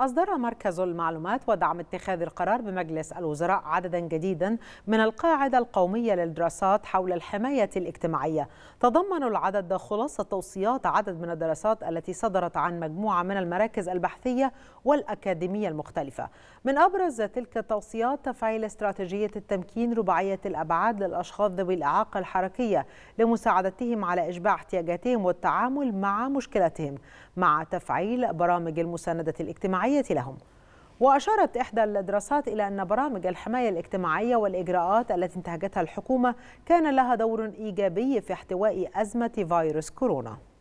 أصدر مركز المعلومات ودعم اتخاذ القرار بمجلس الوزراء عددا جديدا من القاعدة القومية للدراسات حول الحماية الاجتماعية تضمن العدد خلاصة توصيات عدد من الدراسات التي صدرت عن مجموعة من المراكز البحثية والأكاديمية المختلفة من أبرز تلك التوصيات تفعيل استراتيجية التمكين رباعية الأبعاد للأشخاص ذوي الإعاقة الحركية لمساعدتهم على إشباع احتياجاتهم والتعامل مع مشكلاتهم مع تفعيل برامج المساندة الاجتماعية الاجتماعية لهم وأشارت إحدى الدراسات إلى أن برامج الحماية الاجتماعية والإجراءات التي انتهجتها الحكومة كان لها دور إيجابي في احتواء أزمة فيروس كورونا